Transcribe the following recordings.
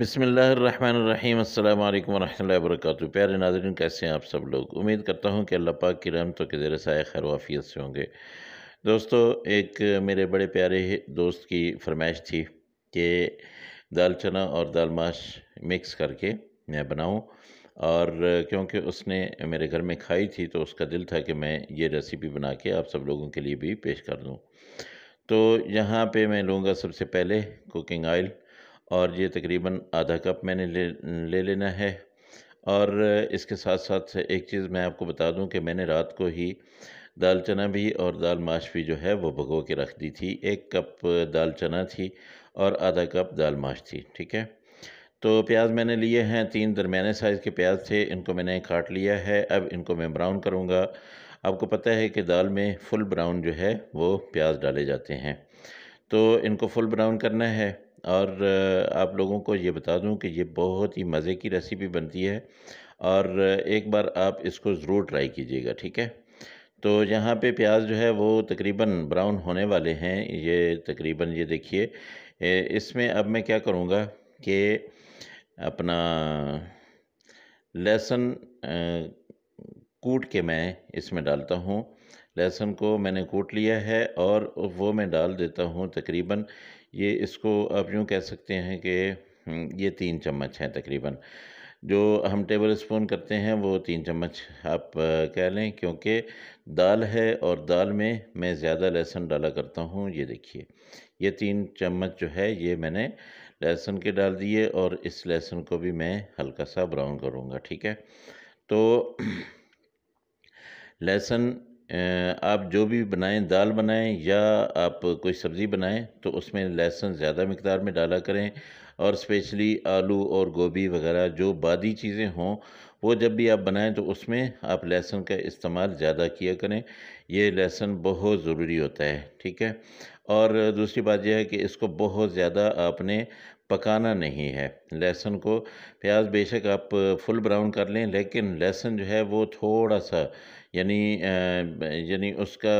बिसमीम् अल्लाम वर्क प्यारे नाजरन कैसे हैं आप सब लोग उम्मीद करता हूँ कि अल्लाह पाक की रहमतों के ज़रिए साय खैर वाफ़ियत से होंगे दोस्तों एक मेरे बड़े प्यारे दोस्त की फरमाइश थी कि दाल चना और दाल माश मिक्स करके मैं बनाऊँ और क्योंकि उसने मेरे घर में खाई थी तो उसका दिल था कि मैं ये रेसिपी बना के आप सब लोगों के लिए भी पेश कर दूँ तो यहाँ पर मैं लूँगा सबसे पहले कुकिंग ऑयल और ये तकरीबन आधा कप मैंने ले ले लेना है और इसके साथ साथ एक चीज़ मैं आपको बता दूं कि मैंने रात को ही दाल चना भी और दाल माश भी जो है वो भगो के रख दी थी एक कप दाल चना थी और आधा कप दाल माश थी ठीक है तो प्याज मैंने लिए हैं तीन दरमियाने साइज़ के प्याज थे इनको मैंने काट लिया है अब इनको मैं ब्राउन करूँगा आपको पता है कि दाल में फुल ब्राउन जो है वो प्याज डाले जाते हैं तो इनको फुल ब्राउन करना है और आप लोगों को ये बता दूं कि ये बहुत ही मज़े की रेसिपी बनती है और एक बार आप इसको ज़रूर ट्राई कीजिएगा ठीक है तो यहाँ पे प्याज जो है वो तकरीबन ब्राउन होने वाले हैं ये तकरीबन ये देखिए इसमें अब मैं क्या करूँगा कि अपना लहसुन कूट के मैं इसमें डालता हूँ लहसुन को मैंने कूट लिया है और वो मैं डाल देता हूँ तकरीबन ये इसको आप यूँ कह सकते हैं कि हम्म, ये तीन चम्मच हैं तकरीबन जो हम टेबल स्पून करते हैं वो तीन चम्मच आप कह लें क्योंकि दाल है और दाल में मैं ज़्यादा लहसुन डाला करता हूँ ये देखिए ये तीन चम्मच जो है ये मैंने लहसुन के डाल दिए और इस लहसुन को भी मैं हल्का सा ब्राउन करूँगा ठीक है तो लहसुन आप जो भी बनाएं दाल बनाएं या आप कोई सब्ज़ी बनाएं तो उसमें लहसुन ज़्यादा मकदार में डाला करें और स्पेशली आलू और गोभी वगैरह जो बादी चीज़ें हों वो जब भी आप बनाएं तो उसमें आप लहसुन का इस्तेमाल ज़्यादा किया करें ये लहसुन बहुत ज़रूरी होता है ठीक है और दूसरी बात यह है कि इसको बहुत ज़्यादा आपने पकाना नहीं है लहसुन को प्याज बेशक आप फुल ब्राउन कर लें लेकिन लहसुन जो है वो थोड़ा सा यानी यानी उसका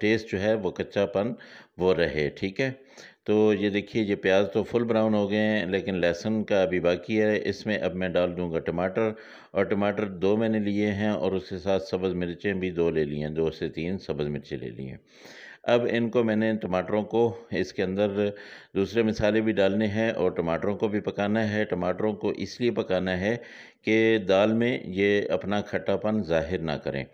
टेस्ट जो है वो कच्चापन वो रहे ठीक है तो ये देखिए ये प्याज तो फुल ब्राउन हो गए हैं लेकिन लहसुन का अभी बाकी है इसमें अब मैं डाल दूंगा टमाटर और टमाटर दो मैंने लिए हैं और उसके साथ सब्ज़ मिर्चें भी दो ले ली हैं दो से तीन सब्ज़ मिर्चें ले ली हैं अब इनको मैंने टमाटरों को इसके अंदर दूसरे मसाले भी डालने हैं और टमाटरों को भी पकाना है टमाटरों को इसलिए पकाना है कि दाल में ये अपना खट्टापन ज़ाहिर ना करें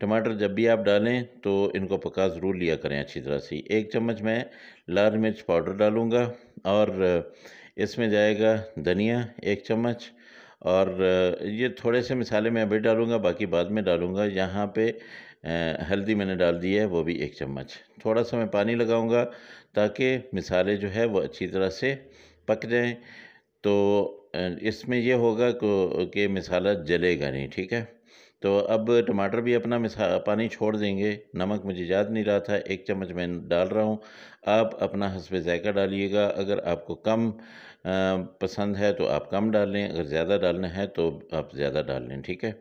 टमाटर जब भी आप डालें तो इनको पका ज़रूर लिया करें अच्छी तरह से एक चम्मच मैं लाल मिर्च पाउडर डालूँगा और इसमें जाएगा धनिया एक चम्मच और ये थोड़े से मिसाले मैं अभी डालूँगा बाकी बाद में डालूँगा यहाँ पे हल्दी मैंने डाल दी है वो भी एक चम्मच थोड़ा सा मैं पानी लगाऊंगा ताकि मिसाले जो है वो अच्छी तरह से पक जाएं तो इसमें यह होगा कि मिसाला जलेगा नहीं ठीक है तो अब टमाटर भी अपना मिसा पानी छोड़ देंगे नमक मुझे याद नहीं रहा था एक चम्मच मैं डाल रहा हूँ आप अपना हंसब ज़ायका डालिएगा अगर आपको कम पसंद है तो आप कम डाल लें अगर ज़्यादा डालना है तो आप ज़्यादा डाल लें ठीक है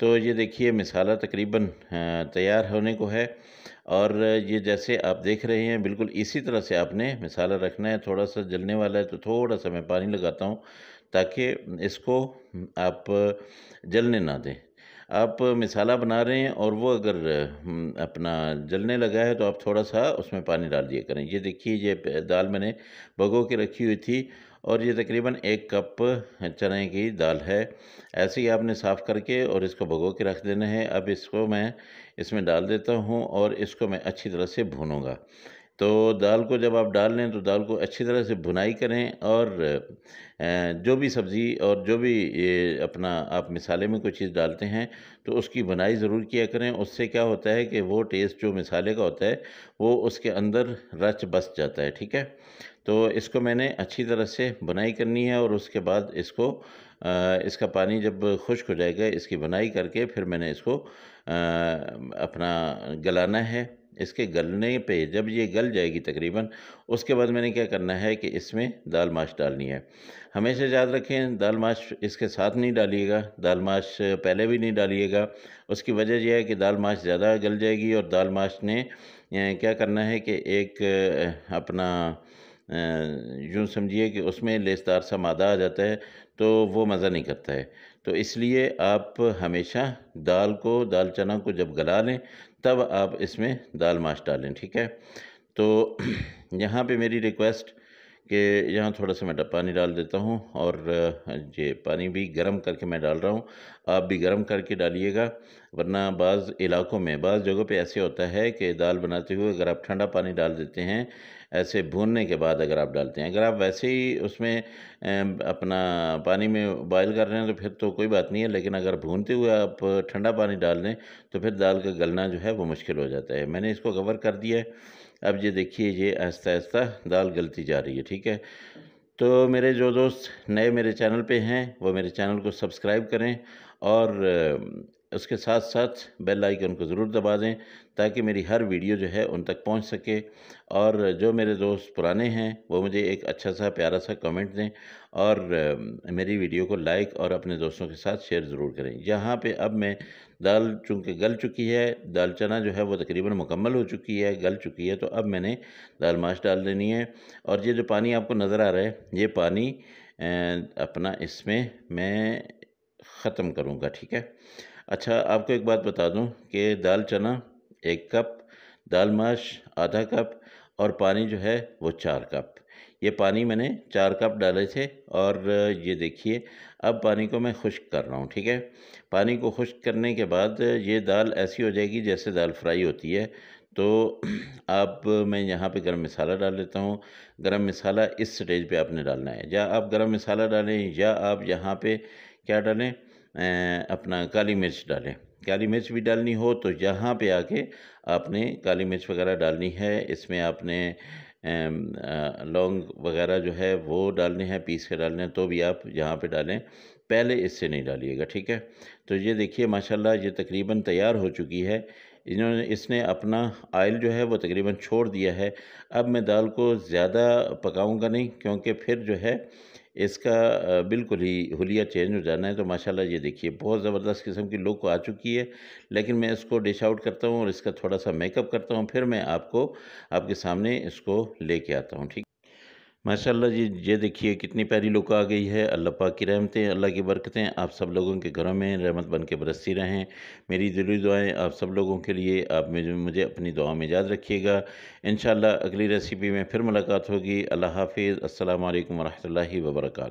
तो ये देखिए मिसाला तकरीबन तैयार होने को है और ये जैसे आप देख रहे हैं बिल्कुल इसी तरह से आपने मिसाला रखना है थोड़ा सा जलने वाला है तो थोड़ा सा मैं पानी लगाता हूँ ताकि इसको आप जलने ना दें आप मिसाला बना रहे हैं और वो अगर हम्म, अपना जलने लगा है तो आप थोड़ा सा उसमें पानी डाल दिया करें ये देखिए ये दाल मैंने भगो के रखी हुई थी और ये तकरीबन एक कप चने की दाल है ऐसे ही आपने साफ़ करके और इसको भगो के रख देना है अब इसको मैं इसमें डाल देता हूँ और इसको मैं अच्छी तरह से भूनूँगा तो दाल को जब आप डाल लें तो दाल को अच्छी तरह से भुनाई करें और जो भी सब्ज़ी और जो भी अपना आप मिसाले में कोई चीज़ डालते हैं तो उसकी भुनाई ज़रूर किया करें उससे क्या होता है कि वो टेस्ट जो मिसाले का होता है वो उसके अंदर रच बस जाता है ठीक है तो इसको मैंने अच्छी तरह से बुनाई करनी है और उसके बाद इसको इसका पानी जब खुश्क हो जाएगा इसकी बुनाई करके फिर मैंने इसको अपना गलाना है इसके गलने पे जब ये गल जाएगी तकरीबन उसके बाद मैंने क्या करना है कि इसमें दाल माश डालनी है हमेशा याद रखें दाल माश इसके साथ नहीं डालिएगा दाल माश पहले भी नहीं डालिएगा उसकी वजह यह है कि दाल माश ज़्यादा गल जाएगी और दाल माश ने क्या करना है कि एक अपना यूँ समझिए कि उसमें लेसदार सा मादा आ जाता है तो वो मज़ा नहीं करता है तो इसलिए आप हमेशा दाल को दाल चना को जब गला लें तब आप इसमें दाल माश डालें ठीक है तो यहाँ पे मेरी रिक्वेस्ट कि यहाँ थोड़ा सा मैं पानी डाल देता हूँ और ये पानी भी गर्म करके मैं डाल रहा हूँ आप भी गर्म करके डालिएगा वरना बाज़ इलाकों में बाज़ जगहों पे ऐसे होता है कि दाल बनाते हुए अगर आप ठंडा पानी डाल देते हैं ऐसे भूनने के बाद अगर आप डालते हैं अगर आप वैसे ही उसमें अपना पानी में बॉयल कर रहे हैं तो फिर तो कोई बात नहीं है लेकिन अगर भूनते हुए आप ठंडा पानी डाल दें तो फिर दाल का गलना जो है वो मुश्किल हो जाता है मैंने इसको कवर कर दिया है अब ये देखिए ये आहिस्ता आहिस्ता दाल गलती जा रही है ठीक है तो मेरे जो दोस्त नए मेरे चैनल पे हैं वो मेरे चैनल को सब्सक्राइब करें और उसके साथ साथ बेल आइकन को ज़रूर दबा दें ताकि मेरी हर वीडियो जो है उन तक पहुंच सके और जो मेरे दोस्त पुराने हैं वो मुझे एक अच्छा सा प्यारा सा कमेंट दें और मेरी वीडियो को लाइक और अपने दोस्तों के साथ शेयर ज़रूर करें यहाँ पे अब मैं दाल चूँकि गल चुकी है दाल चना जो है वो तकरीबन मुकम्मल हो चुकी है गल चुकी है तो अब मैंने दाल माश डाल देनी है और ये जो पानी आपको नज़र आ रहा है ये पानी अपना इसमें मैं ख़त्म करूँगा ठीक है अच्छा आपको एक बात बता दूं कि दाल चना एक कप दाल माश आधा कप और पानी जो है वो चार कप ये पानी मैंने चार कप डाले थे और ये देखिए अब पानी को मैं खुश्क कर रहा हूँ ठीक है पानी को खुश्क करने के बाद ये दाल ऐसी हो जाएगी जैसे दाल फ्राई होती है तो आप मैं यहाँ पे गरम मसाला डाल लेता हूँ गरम मसाला इस स्टेज पे आपने डालना है या आप गरम मसाला डालें या आप यहाँ पे क्या डालें अपना काली मिर्च डालें काली मिर्च भी डालनी हो तो यहाँ पे आके आपने काली मिर्च वगैरह डालनी है इसमें आपने लौंग वगैरह जो है वो डालने हैं पीस के डालने हैं तो भी आप यहाँ पे डालें पहले इससे नहीं डालिएगा ठीक है तो ये देखिए माशाल्लाह ये तकरीबन तैयार हो चुकी है इन्होंने इसने अपना आयल जो है वो तकरीबन छोड़ दिया है अब मैं दाल को ज़्यादा पकाऊँगा नहीं क्योंकि फिर जो है इसका बिल्कुल ही हुलिया चेंज हो जाना है तो माशाल्लाह ये देखिए बहुत ज़बरदस्त किस्म की लुक आ चुकी है लेकिन मैं इसको डिश आउट करता हूँ और इसका थोड़ा सा मेकअप करता हूँ फिर मैं आपको आपके सामने इसको लेके आता हूँ ठीक माशाला जी ये देखिए कितनी प्यारी लुक आ गई है अल्लाह पाक की रहमतें अल्लाह की बरकतें आप सब लोगों के घरों में रहमत बन के बरसती रहें मेरी दिली दुआएं आप सब लोगों के लिए आप मुझे अपनी दुआ में याद रखिएगा इन अगली रेसिपी में फिर मुलाकात होगी अल्लाह हाफिज़ असल वरहि वर्का